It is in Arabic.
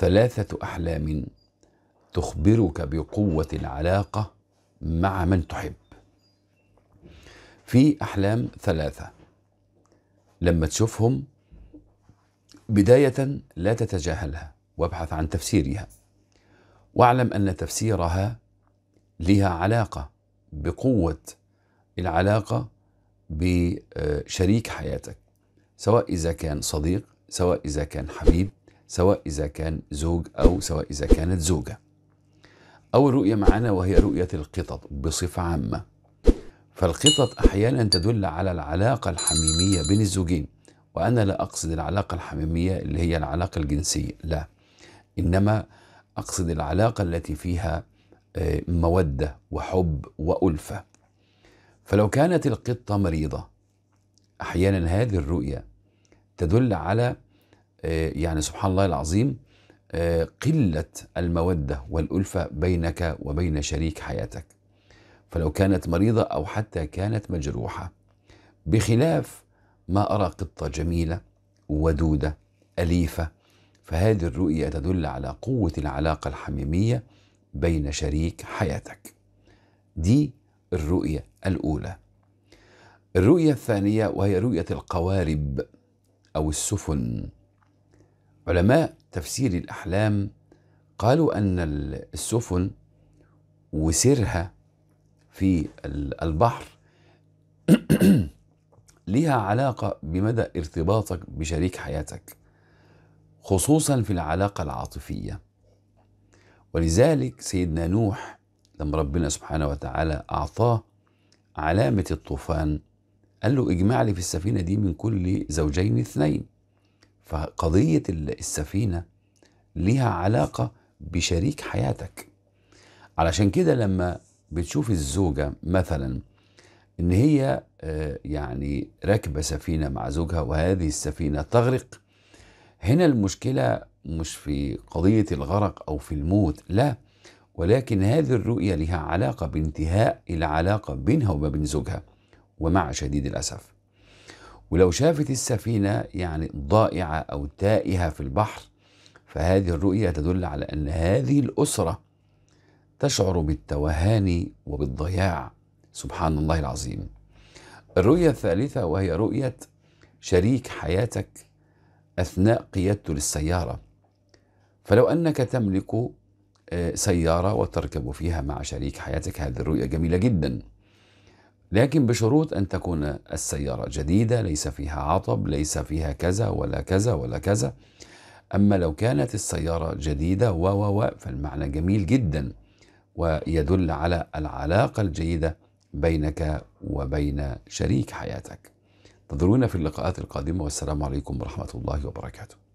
ثلاثة أحلام تخبرك بقوة العلاقة مع من تحب. في أحلام ثلاثة لما تشوفهم بداية لا تتجاهلها وابحث عن تفسيرها. واعلم أن تفسيرها لها علاقة بقوة العلاقة بشريك حياتك سواء إذا كان صديق سواء إذا كان حبيب سواء إذا كان زوج أو سواء إذا كانت زوجة أول رؤية معانا وهي رؤية القطط بصفة عامة فالقطط أحيانا تدل على العلاقة الحميمية بين الزوجين وأنا لا أقصد العلاقة الحميمية اللي هي العلاقة الجنسية لا إنما أقصد العلاقة التي فيها آه، مودة وحب وألفة فلو كانت القطة مريضة أحيانا هذه الرؤية تدل على آه، يعني سبحان الله العظيم آه، قلة المودة والألفة بينك وبين شريك حياتك فلو كانت مريضة أو حتى كانت مجروحة بخلاف ما أرى قطة جميلة ودودة أليفة فهذه الرؤية تدل على قوة العلاقة الحميمية بين شريك حياتك دي الرؤية الأولى الرؤية الثانية وهي رؤية القوارب أو السفن علماء تفسير الأحلام قالوا أن السفن وسيرها في البحر لها علاقة بمدى ارتباطك بشريك حياتك خصوصا في العلاقة العاطفية ولذلك سيدنا نوح لما ربنا سبحانه وتعالى أعطاه علامة الطوفان قال له اجمع لي في السفينة دي من كل زوجين اثنين فقضية السفينة ليها علاقة بشريك حياتك علشان كده لما بتشوف الزوجة مثلا ان هي آه، يعني راكبة سفينة مع زوجها وهذه السفينة تغرق هنا المشكلة مش في قضية الغرق او في الموت لا ولكن هذه الرؤية لها علاقة بانتهاء العلاقة بينها وما بين زوجها ومع شديد الأسف ولو شافت السفينة يعني ضائعة أو تائهة في البحر فهذه الرؤية تدل على أن هذه الأسرة تشعر بالتوهان وبالضياع سبحان الله العظيم الرؤية الثالثة وهي رؤية شريك حياتك أثناء قيادته للسيارة فلو أنك تملك آه، سيارة وتركب فيها مع شريك حياتك هذه الرؤية جميلة جدا لكن بشروط أن تكون السيارة جديدة ليس فيها عطب ليس فيها كذا ولا كذا ولا كذا أما لو كانت السيارة جديدة و و و فالمعنى جميل جدا ويدل على العلاقة الجيدة بينك وبين شريك حياتك انتظرونا في اللقاءات القادمة والسلام عليكم ورحمة الله وبركاته